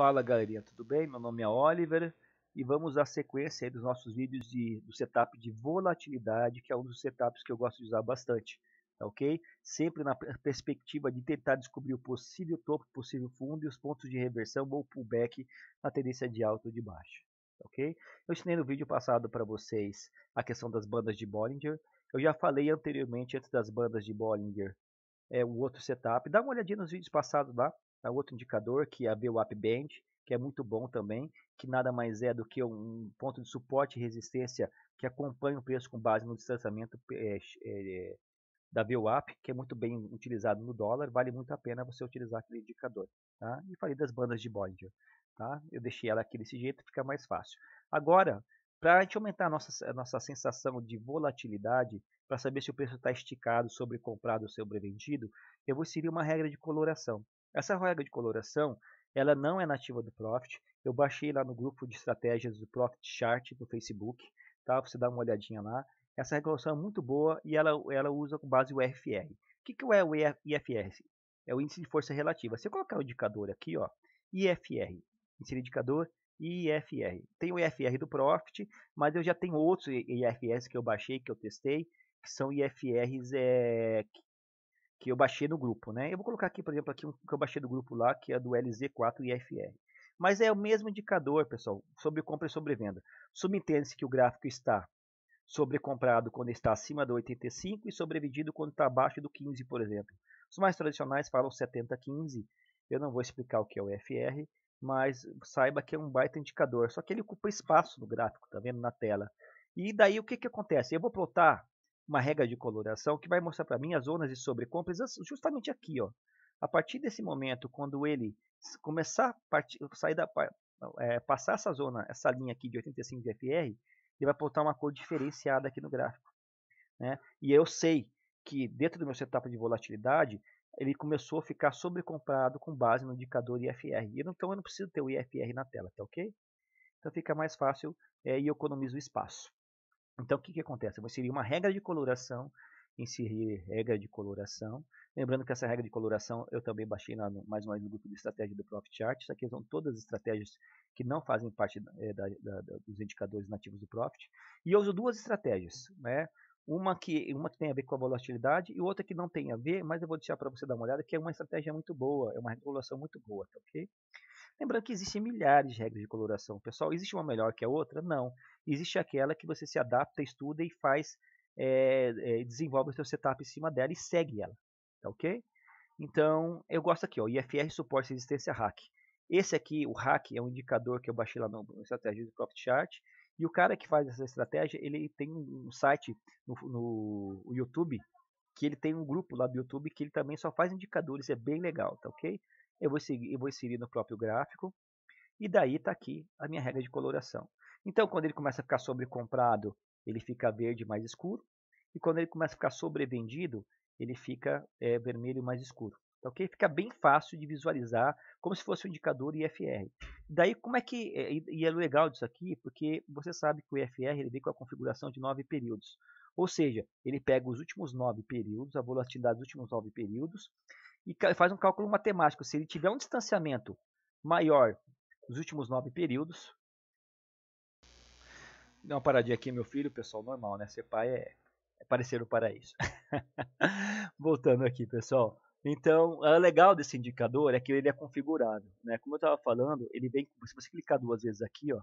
Fala galerinha, tudo bem? Meu nome é Oliver e vamos à sequência dos nossos vídeos de, do setup de volatilidade, que é um dos setups que eu gosto de usar bastante, tá ok? Sempre na perspectiva de tentar descobrir o possível topo, possível fundo e os pontos de reversão ou pullback na tendência de alta ou de baixo, tá ok? Eu ensinei no vídeo passado para vocês a questão das bandas de Bollinger. Eu já falei anteriormente antes das bandas de Bollinger é o outro setup. Dá uma olhadinha nos vídeos passados lá, é outro indicador que é a VWAP Band, que é muito bom também, que nada mais é do que um ponto de suporte e resistência que acompanha o preço com base no distanciamento é, é, da VWAP, que é muito bem utilizado no dólar, vale muito a pena você utilizar aquele indicador. Tá? E falei das bandas de Bollinger. Tá? Eu deixei ela aqui desse jeito, fica mais fácil. Agora, para a gente aumentar a nossa, a nossa sensação de volatilidade, para saber se o preço está esticado, sobrecomprado ou sobrevendido, eu vou inserir uma regra de coloração. Essa regra de coloração ela não é nativa do Profit. Eu baixei lá no grupo de estratégias do Profit Chart no Facebook, tá? Você dá uma olhadinha lá. Essa regulação é muito boa e ela, ela usa com base o IFR. O que, que é o IFR? É o índice de força relativa. Se eu colocar o indicador aqui, ó, IFR, Inserir indicador IFR. Tem o IFR do Profit, mas eu já tenho outros IFRs que eu baixei, que eu testei, que são IFRs é, que eu baixei no grupo, né? Eu vou colocar aqui, por exemplo, aqui um que eu baixei do grupo lá, que é do LZ4 ifr Mas é o mesmo indicador, pessoal, sobre compra e sobrevenda. Subentende-se que o gráfico está sobrecomprado quando está acima do 85 e sobrevendido quando está abaixo do 15, por exemplo. Os mais tradicionais falam 70-15. Eu não vou explicar o que é o IFR, mas saiba que é um baita indicador. Só que ele ocupa espaço no gráfico, tá vendo na tela. E daí o que, que acontece? Eu vou plotar uma regra de coloração que vai mostrar para mim as zonas de sobrecompra justamente aqui. Ó. A partir desse momento, quando ele começar a partir, sair da, é, passar essa zona, essa linha aqui de 85 de FR, ele vai apontar uma cor diferenciada aqui no gráfico. Né? E eu sei que dentro do meu setup de volatilidade, ele começou a ficar sobrecomprado com base no indicador IFR. Então eu não preciso ter o IFR na tela, tá ok? Então fica mais fácil é, e eu economizo espaço. Então, o que, que acontece? Eu vou inserir uma regra de coloração, inserir regra de coloração. Lembrando que essa regra de coloração eu também baixei no, mais uma vez no grupo de estratégia do Profit Chart. Isso aqui são todas as estratégias que não fazem parte é, da, da, dos indicadores nativos do Profit. E eu uso duas estratégias, né? Uma que, uma que tem a ver com a volatilidade e outra que não tem a ver, mas eu vou deixar para você dar uma olhada, que é uma estratégia muito boa, é uma regulação muito boa, tá ok? Lembrando que existem milhares de regras de coloração. Pessoal, existe uma melhor que a outra? Não. Existe aquela que você se adapta, estuda e faz, é, é, desenvolve o seu setup em cima dela e segue ela. Tá ok? Então, eu gosto aqui, ó, IFR suporte resistência hack. Esse aqui, o hack, é um indicador que eu baixei lá no Estratégia do Profit Chart. E o cara que faz essa estratégia, ele tem um site no, no YouTube, que ele tem um grupo lá do YouTube que ele também só faz indicadores, é bem legal, tá ok? eu vou, seguir, eu vou inserir no próprio gráfico, e daí está aqui a minha regra de coloração. Então, quando ele começa a ficar sobrecomprado, ele fica verde mais escuro, e quando ele começa a ficar sobrevendido, ele fica é, vermelho mais escuro. Tá ok? Fica bem fácil de visualizar, como se fosse um indicador IFR. Daí, como é que. É, e é legal disso aqui, porque você sabe que o IFR ele vem com a configuração de nove períodos. Ou seja, ele pega os últimos nove períodos, a volatilidade dos últimos nove períodos, e faz um cálculo matemático. Se ele tiver um distanciamento maior nos últimos nove períodos. Dá uma paradinha aqui, meu filho, pessoal, normal, né? Ser pai é, é parecer o paraíso. Voltando aqui, pessoal. Então, o legal desse indicador é que ele é configurado, Né? Como eu estava falando, ele vem. Se você clicar duas vezes aqui, ó,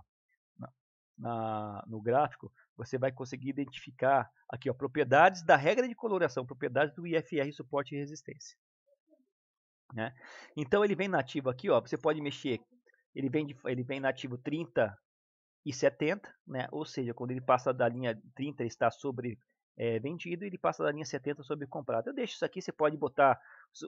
na, no gráfico, você vai conseguir identificar aqui ó, propriedades da regra de coloração, propriedades do IFR suporte e resistência. Né? Então ele vem nativo aqui, ó, você pode mexer, ele vem, de, ele vem nativo 30 e 70, né? ou seja, quando ele passa da linha 30 ele está sobre é, vendido e ele passa da linha 70 sobre comprado. Eu deixo isso aqui, você pode botar,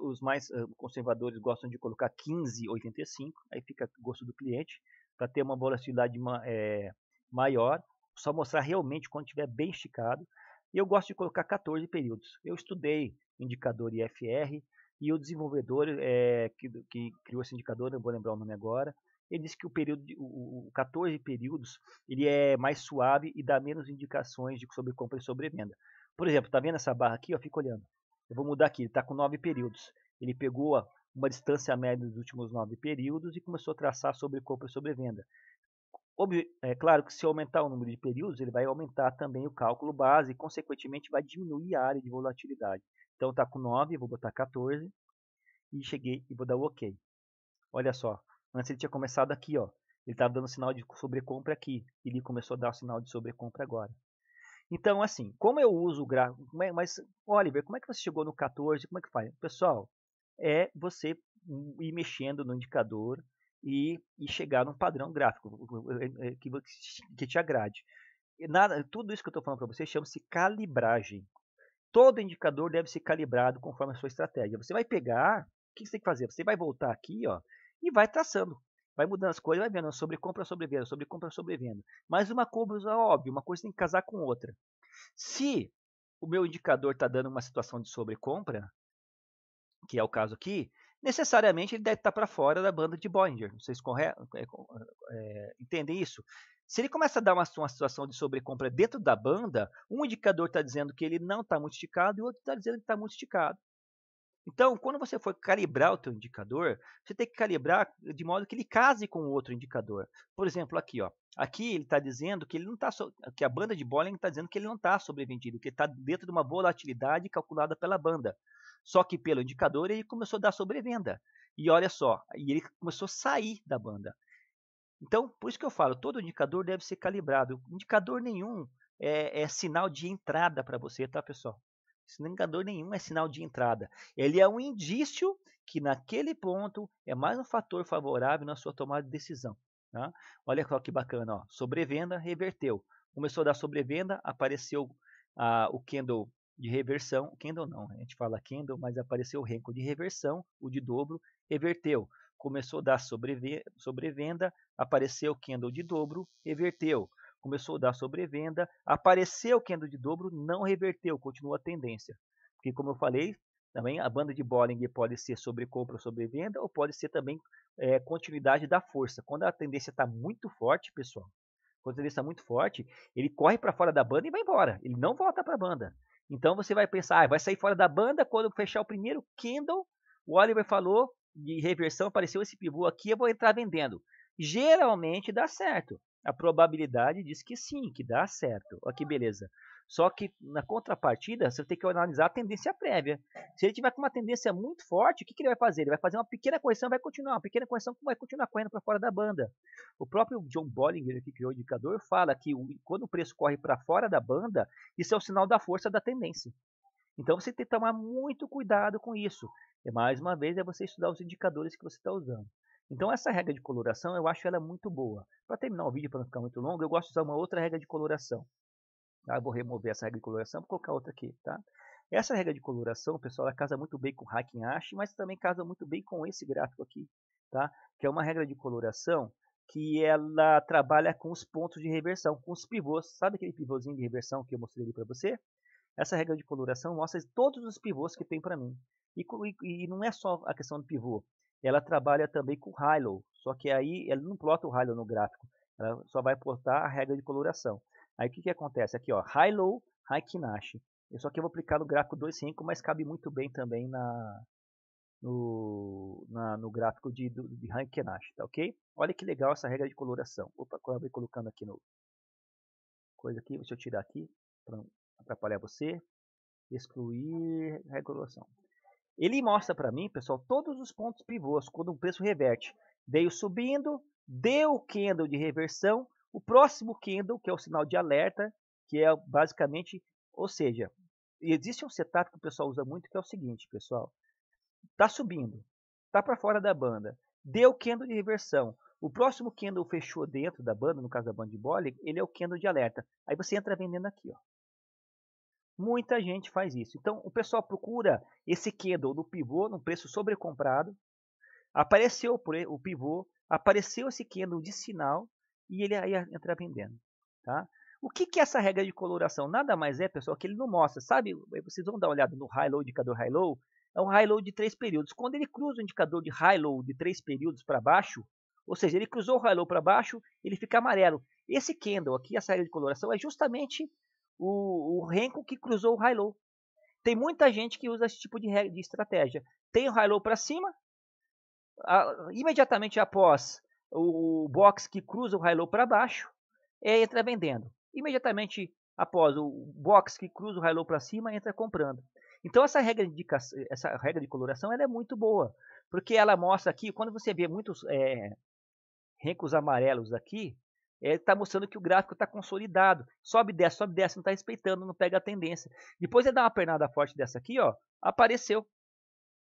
os mais ah, conservadores gostam de colocar 15,85, aí fica gosto do cliente, para ter uma volatilidade é, maior, só mostrar realmente quando estiver bem esticado. E eu gosto de colocar 14 períodos. Eu estudei indicador IFR, e o desenvolvedor é, que, que criou esse indicador, não né, vou lembrar o nome agora, ele disse que o período, o, 14 períodos, ele é mais suave e dá menos indicações de sobre compra e sobrevenda. Por exemplo, tá vendo essa barra aqui? Ó, fica olhando. Eu vou mudar aqui, ele está com 9 períodos. Ele pegou uma distância média dos últimos 9 períodos e começou a traçar sobre compra e sobrevenda. É claro que se aumentar o número de períodos, ele vai aumentar também o cálculo base e, consequentemente, vai diminuir a área de volatilidade. Então tá com 9, vou botar 14 e cheguei e vou dar o OK. Olha só, antes ele tinha começado aqui, ó. Ele estava dando sinal de sobrecompra aqui, ele começou a dar o sinal de sobrecompra agora. Então, assim, como eu uso o gráfico, é, mas Oliver, como é que você chegou no 14? Como é que faz? Pessoal, é você ir mexendo no indicador e, e chegar num padrão gráfico é, é, que, que te agrade. Nada, tudo isso que eu estou falando para você chama-se calibragem. Todo indicador deve ser calibrado conforme a sua estratégia. Você vai pegar, o que você tem que fazer? Você vai voltar aqui ó, e vai traçando. Vai mudando as coisas, vai vendo sobre compra, sobre venda, sobre compra, sobre venda. Mas uma coisa óbvia, uma coisa tem que casar com outra. Se o meu indicador está dando uma situação de sobrecompra, que é o caso aqui, necessariamente ele deve estar tá para fora da banda de Bollinger. Vocês corre... É, é entendem isso? Se ele começa a dar uma, uma situação de sobrecompra dentro da banda, um indicador está dizendo que ele não está muito esticado e o outro está dizendo que está muito esticado. Então, quando você for calibrar o teu indicador, você tem que calibrar de modo que ele case com o outro indicador. Por exemplo, aqui, ó, aqui ele está dizendo que ele não tá so... que a banda de Bolling está dizendo que ele não está sobrevendido, que está dentro de uma volatilidade calculada pela banda. Só que pelo indicador ele começou a dar sobrevenda. E olha só, e ele começou a sair da banda. Então, por isso que eu falo, todo indicador deve ser calibrado. Indicador nenhum é, é sinal de entrada para você, tá, pessoal? indicador nenhum é sinal de entrada. Ele é um indício que naquele ponto é mais um fator favorável na sua tomada de decisão. Tá? Olha só que bacana, ó. sobrevenda reverteu. Começou a dar sobrevenda, apareceu ah, o candle de reversão, candle não, a gente fala candle, mas apareceu o renco de reversão, o de dobro, reverteu começou a dar sobrevenda, apareceu candle de dobro, reverteu. Começou a dar sobrevenda, apareceu candle de dobro, não reverteu, continua a tendência. Porque, como eu falei, também a banda de Bollinger pode ser sobre compra ou sobre venda, ou pode ser também é, continuidade da força. Quando a tendência está muito forte, pessoal, quando a tendência está muito forte, ele corre para fora da banda e vai embora. Ele não volta para a banda. Então você vai pensar, ah, vai sair fora da banda quando fechar o primeiro candle. O Oliver falou, de reversão apareceu esse pivô aqui, eu vou entrar vendendo. Geralmente dá certo. A probabilidade diz que sim, que dá certo. Olha que beleza. Só que na contrapartida, você tem que analisar a tendência prévia. Se ele tiver com uma tendência muito forte, o que, que ele vai fazer? Ele vai fazer uma pequena correção, vai continuar, uma pequena correção vai continuar correndo para fora da banda. O próprio John Bollinger, que criou é o indicador, fala que quando o preço corre para fora da banda, isso é o sinal da força da tendência. Então você tem que tomar muito cuidado com isso. E mais uma vez é você estudar os indicadores que você está usando. Então essa regra de coloração eu acho ela muito boa. Para terminar o vídeo, para não ficar muito longo, eu gosto de usar uma outra regra de coloração. Tá? Eu vou remover essa regra de coloração e colocar outra aqui. Tá? Essa regra de coloração, pessoal, ela casa muito bem com Hacking Ash, mas também casa muito bem com esse gráfico aqui. Tá? Que é uma regra de coloração que ela trabalha com os pontos de reversão, com os pivôs. Sabe aquele pivôzinho de reversão que eu mostrei para você? Essa regra de coloração mostra todos os pivôs que tem para mim. E, e, e, não é só a questão do pivô. Ela trabalha também com o high-low. Só que aí ela não plota o high-low no gráfico. Ela só vai plotar a regra de coloração. Aí o que, que acontece? Aqui, ó, high-low, high-kinashi. Só que eu vou aplicar no gráfico 2.5, mas cabe muito bem também na, no, na, no gráfico de, de, de tá ok? Olha que legal essa regra de coloração. Opa, acabei colocando aqui no... Coisa aqui, deixa eu tirar aqui. Pronto atrapalhar você, excluir regulação. Ele mostra para mim, pessoal, todos os pontos pivôs quando o preço reverte. Veio subindo, deu o candle de reversão, o próximo candle, que é o sinal de alerta, que é basicamente, ou seja, existe um setup que o pessoal usa muito que é o seguinte, pessoal. Tá subindo, tá para fora da banda, deu candle de reversão. O próximo candle fechou dentro da banda, no caso da banda de Bollinger, ele é o candle de alerta. Aí você entra vendendo aqui, ó. Muita gente faz isso. Então o pessoal procura esse candle no pivô no preço sobrecomprado. Apareceu o pivô, apareceu esse candle de sinal e ele aí entra vendendo. Tá? O que, que é essa regra de coloração? Nada mais é, pessoal, que ele não mostra. Sabe, eh, vocês vão dar uma olhada no high-low, indicador high-low. É um high-low de três períodos. Quando ele cruza o indicador de high-low de três períodos para baixo, ou seja, ele cruzou o high-low para baixo, ele fica amarelo. Esse candle aqui, essa regra de coloração, é justamente o, o Renko que cruzou o high-low. Tem muita gente que usa esse tipo de, de estratégia. Tem o high-low para cima, a, imediatamente após o, box que cruza o high-low para baixo, é, entra vendendo. Imediatamente após o box que cruza o high-low para cima, entra comprando. Então essa regra de, essa regra de coloração é muito boa, porque ela mostra aqui, quando você vê muitos é, rencos amarelos aqui, ele está mostrando que o gráfico está consolidado. Sobe, desce, sobe, desce, não está respeitando, não pega a tendência. Depois ele dá uma pernada forte dessa aqui, ó, apareceu.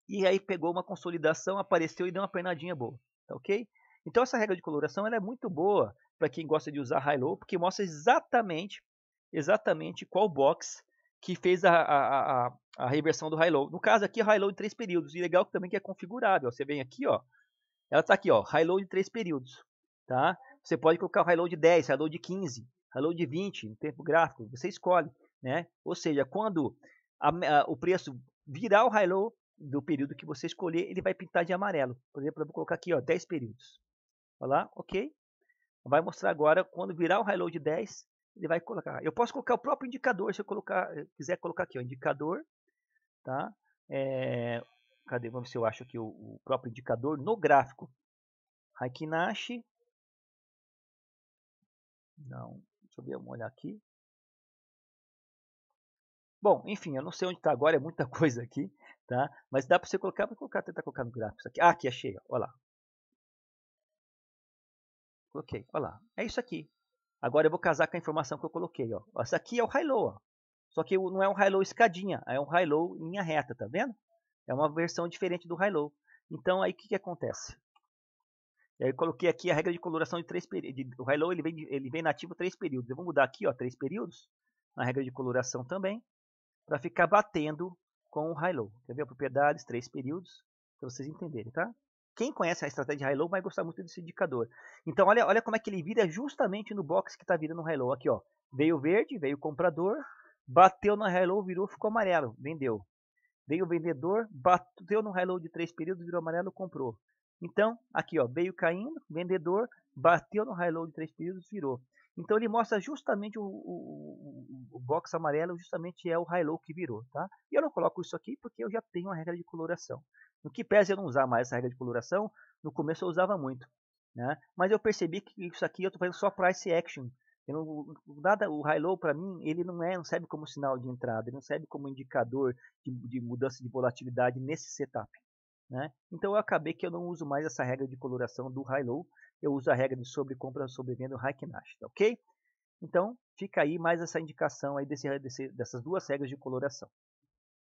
E aí pegou uma consolidação, apareceu e deu uma pernadinha boa. Tá ok? Então essa regra de coloração ela é muito boa para quem gosta de usar high-low, porque mostra exatamente, exatamente qual box que fez a, a, a, a reversão do high-low. No caso aqui, high-low de três períodos. E legal também que é configurável. Você vem aqui, ó, ela está aqui, ó, high-low de três períodos. Tá? Você pode colocar o high low de 10, high low de 15, high low de 20 no tempo gráfico, você escolhe, né? Ou seja, quando a, a, o preço virar o high low do período que você escolher, ele vai pintar de amarelo. Por exemplo, eu vou colocar aqui, ó, 10 períodos. Olha lá, OK? Vai mostrar agora quando virar o high low de 10, ele vai colocar. Eu posso colocar o próprio indicador, se eu colocar, eh, quiser colocar aqui, o indicador, tá? É, cadê? Vamos ver se eu acho aqui o, o próprio indicador no gráfico. Hakinashi, não, deixa eu ver, vamos olhar aqui. Bom, enfim, eu não sei onde está agora, é muita coisa aqui, tá? Mas dá para você colocar, vou colocar, tentar colocar no gráfico aqui. Ah, aqui, achei, olha lá. Coloquei, olha lá, é isso aqui. Agora eu vou casar com a informação que eu coloquei, ó. Essa aqui é o high-low, Só que não é um high-low escadinha, é um high-low linha reta, tá vendo? É uma versão diferente do high-low. Então, aí o que, que acontece? E aí eu coloquei aqui a regra de coloração de três períodos. O hello ele vem, ele vem nativo três períodos. Eu vou mudar aqui, ó, três períodos, na regra de coloração também, para ficar batendo com o high-low Quer ver? Propriedades, três períodos, para vocês entenderem, tá? Quem conhece a estratégia de high-low vai gostar muito desse indicador. Então, olha, olha como é que ele vira justamente no box que está virando o low Aqui, ó. Veio verde, veio o comprador, bateu no high-low virou, ficou amarelo, vendeu. Veio o vendedor, bateu no high-low de três períodos, virou amarelo, comprou. Então, aqui ó, veio caindo, vendedor, bateu no high low de três períodos, virou. Então ele mostra justamente o, o, o, box amarelo, justamente é o high low que virou, tá? E eu não coloco isso aqui porque eu já tenho a regra de coloração. No que pese eu não usar mais essa regra de coloração, no começo eu usava muito, né? Mas eu percebi que isso aqui eu estou fazendo só price action. Não, nada, o high low para mim ele não é, não serve como sinal de entrada, ele não serve como indicador de, de mudança de volatilidade nesse setup. Né? Então eu acabei que eu não uso mais essa regra de coloração do high-low, eu uso a regra de sobrecompra, sobrevenda, high-knash, tá ok? Então fica aí mais essa indicação aí desse, desse, dessas duas regras de coloração.